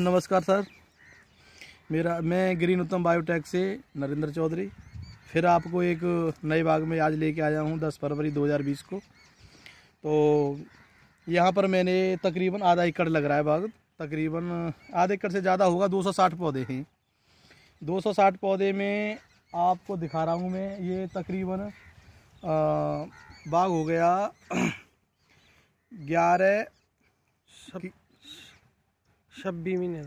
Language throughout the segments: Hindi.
नमस्कार सर मेरा मैं ग्रीन उत्तम बायोटेक से नरेंद्र चौधरी फिर आपको एक नए बाग में आज लेके आया हूँ 10 फरवरी 2020 को तो यहाँ पर मैंने तकरीबन आधा एकड़ लग रहा है बाग तकरीबन आधा एकड़ से ज़्यादा होगा 260 पौधे हैं 260 पौधे में आपको दिखा रहा हूँ मैं ये तकरीबन बाग हो गया ग्यारह छब्बीस महीने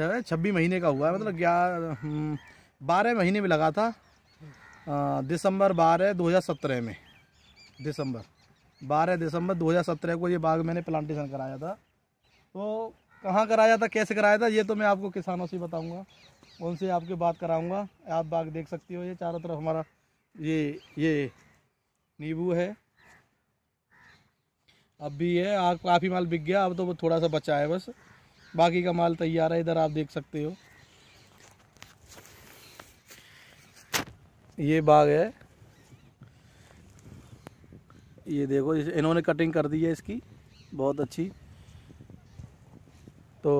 का छब्बीस महीने का हुआ अच्छा, है मतलब ग्यारह हम्म, बारह महीने में लगा था दिसंबर बारह दो हज़ार सत्रह में दिसंबर बारह दिसंबर दो हज़ार सत्रह को ये बाग मैंने प्लांटेशन कराया था तो कहाँ कराया था कैसे कराया था ये तो मैं आपको किसानों से बताऊँगा उनसे आपके बात कराऊँगा आप बाग देख सकती हो ये चारों तरफ हमारा ये ये नींबू है अब भी है आग काफ़ी माल बिक गया अब तो वो थोड़ा सा बचा है बस बाकी का माल तैयार है इधर आप देख सकते हो ये बाग है ये देखो इन्होंने कटिंग कर दी है इसकी बहुत अच्छी तो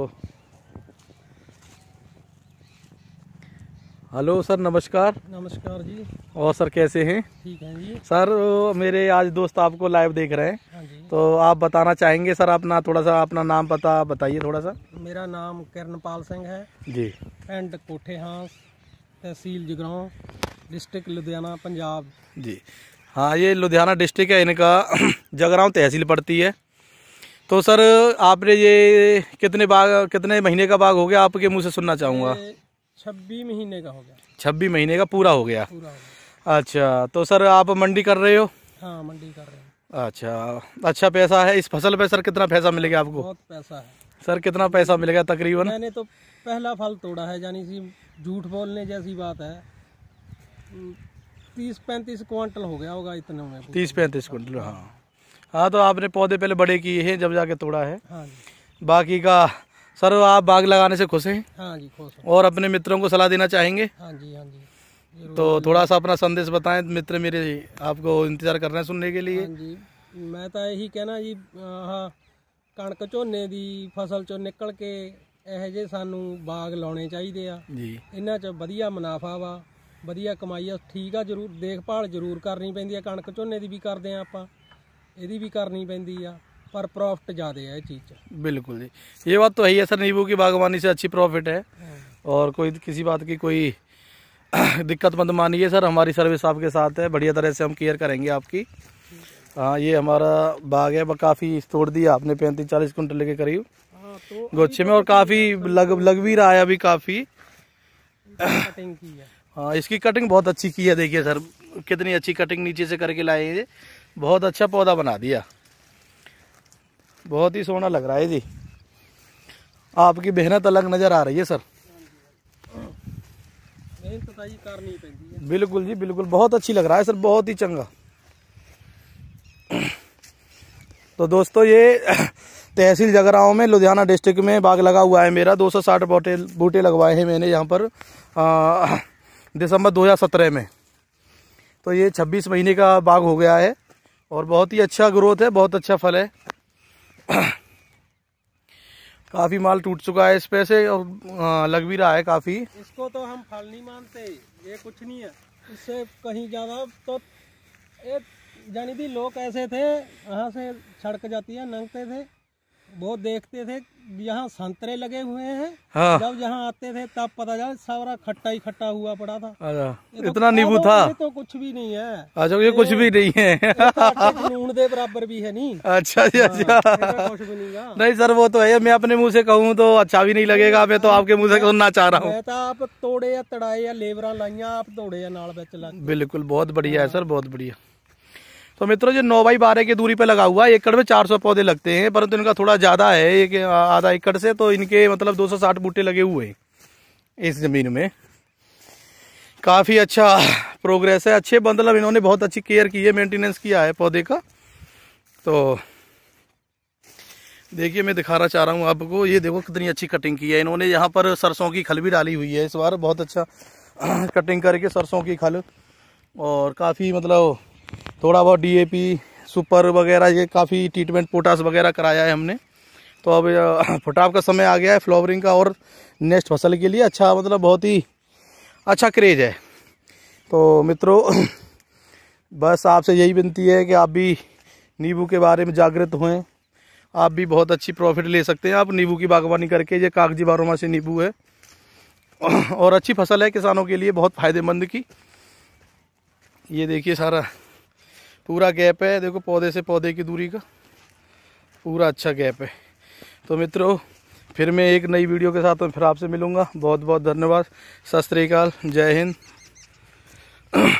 हेलो सर नमस्कार नमस्कार जी और सर कैसे हैं ठीक है जी सर मेरे आज दोस्त आपको लाइव देख रहे हैं हाँ तो आप बताना चाहेंगे सर अपना थोड़ा सा अपना नाम पता बताइए थोड़ा सा मेरा नाम किरणपाल सिंह है जी एंड कोठे हांस तहसील जगरा डिस्ट्रिक्ट लुधियाना पंजाब जी हाँ ये लुधियाना डिस्ट्रिक्ट है इनका जगराओं तहसील पड़ती है तो सर आपने ये कितने बाग कितने महीने का बाग हो गया आपके मुँह से सुनना चाहूँगा छब्बीस महीने का हो गया छब्बीस महीने का पूरा हो गया पूरा हो गया अच्छा तो सर आप मंडी कर रहे हो हाँ मंडी कर रहे हो अच्छा अच्छा पैसा है इस फसल पे सर कितना पैसा मिलेगा आपको बहुत पैसा है सर कितना पैसा मिलेगा तकरीबन मैंने तो पहला फल तोड़ा है यानी कि झूठ बोलने जैसी बात है तीस पैंतीस क्वांटल हो गया होगा इतने में तीस पैंतीस क्वांटल हाँ हाँ तो आपने पौधे पहले बड़े किए हैं जब जाके तोड़ा है हाँ बाकी का सर आप बाग लगाने से खुश हैं हाँ जी खुश और अपने मित्रों को सलाह देना चाहेंगे हाँ जी हाँ जी तो थोड़ा सा अपना संदेश बताएं मित्र मेरे आपको इंतजार कर रहे हैं सुनने के लिए हाँ जी मैं तो यही कहना जी हाँ ਕਣਕ ਝੋਨੇ ਦੀ ਫਸਲ ਚੋਂ ਨਿਕਲ ਕੇ ਇਹੋ ਜਿਹੇ ਸਾਨੂੰ ਬਾਗ ਲਾਉਣੇ ਚਾਹੀਦੇ ਆ ਜੀ ਇਹਨਾਂ 'ਚ ਵਧੀਆ ਮੁਨਾਫਾ ਵਾ ਵਧੀਆ ਕਮਾਈ ਆ ਠੀਕ ਆ ਜ਼ਰੂਰ ਦੇਖਭਾਲ ਜ਼ਰੂਰ ਕਰਨੀ ਪੈਂਦੀ ਆ ਕਣਕ ਝੋਨੇ ਦੀ ਵੀ ਕਰਦੇ ਆ ਆਪਾਂ ਇਹਦੀ ਵੀ ਕਰਨੀ ਪੈਂਦੀ ਆ पर प्रॉफिट ज़्यादा है चीज़ बिल्कुल जी ये बात तो है ही सर नींबू की बागवानी से अच्छी प्रॉफिट है हाँ। और कोई किसी बात की कोई दिक्कत मत मानिए सर हमारी सर्विस आपके साथ है बढ़िया तरह से हम केयर करेंगे आपकी हाँ ये हमारा बाग है काफ़ी तोड़ दिया आपने पैंतीस चालीस कुंटल के करीब हाँ, तो गोच्छे में तो और काफ़ी लग लग भी रहा है अभी काफ़ी कटिंग की है हाँ इसकी कटिंग बहुत अच्छी की है देखिए सर कितनी अच्छी कटिंग नीचे से करके लाए बहुत अच्छा पौधा बना दिया बहुत ही सोना लग रहा है जी आपकी मेहनत अलग नज़र आ रही है सर तो बिल्कुल जी बिल्कुल बहुत अच्छी लग रहा है सर बहुत ही चंगा तो दोस्तों ये तहसील जगराओं में लुधियाना डिस्ट्रिक्ट में बाग लगा हुआ है मेरा 260 बूटे बूटे लगवाए हैं मैंने यहाँ पर दिसंबर 2017 में तो ये 26 महीने का बाग हो गया है और बहुत ही अच्छा ग्रोथ है बहुत अच्छा फल है काफ़ी माल टूट चुका है इस पे से और लग भी रहा है काफ़ी इसको तो हम फल नहीं मानते ये कुछ नहीं है इससे कहीं ज़्यादा तो एक जानी थी लोग ऐसे थे यहाँ से सड़क जाती है नंगते थे वो देखते थे यहाँ संतरे लगे हुए हैं हाँ। जब यहाँ आते थे तब पता चला सारा खट्टा ही खट्टा हुआ पड़ा था तो इतना नींबू था ये तो कुछ भी नहीं है अच्छा ये कुछ भी नहीं है तो नून दे बराबर भी है अच्छा, हाँ, अच्छा। तो नहीं अच्छा जी अच्छा नहीं सर वो तो है मैं अपने मुँह से कहूँ तो अच्छा भी नहीं लगेगा मैं तो हाँ। आपके मुँह से सुनना चाह रहा हूँ तो आप तोड़े या तड़ाए या लेबर लाइया आप तोड़े या नाल बिल्कुल बहुत बढ़िया है सर बहुत बढ़िया तो मित्रों जो नौ बाई बारह की दूरी पर लगा हुआ है एकड़ में चार सौ पौधे लगते हैं परंतु इनका थोड़ा ज़्यादा है एक आधा एकड़ से तो इनके मतलब दो सौ साठ बूटे लगे हुए हैं इस ज़मीन में काफ़ी अच्छा प्रोग्रेस है अच्छे मतलब इन्होंने बहुत अच्छी केयर की है मेंटेनेंस किया है पौधे का तो देखिए मैं दिखाना चाह रहा हूँ आपको ये देखो कितनी अच्छी कटिंग की है इन्होंने यहाँ पर सरसों की खल भी डाली हुई है इस बार बहुत अच्छा कटिंग करके सरसों की खल और काफ़ी मतलब थोड़ा बहुत डीएपी सुपर वगैरह ये काफ़ी ट्रीटमेंट पोटास वगैरह कराया है हमने तो अब फटाप का समय आ गया है फ्लावरिंग का और नेक्स्ट फसल के लिए अच्छा मतलब बहुत ही अच्छा क्रेज है तो मित्रों बस आपसे यही विनती है कि आप भी नींबू के बारे में जागृत हुए आप भी बहुत अच्छी प्रॉफिट ले सकते हैं आप नींबू की बागवानी करके ये कागजी से नींबू है और अच्छी फसल है किसानों के लिए बहुत फ़ायदेमंद की ये देखिए सारा पूरा गैप है देखो पौधे से पौधे की दूरी का पूरा अच्छा गैप है तो मित्रों फिर मैं एक नई वीडियो के साथ फिर आपसे मिलूँगा बहुत बहुत धन्यवाद सत श्रीकाल जय हिंद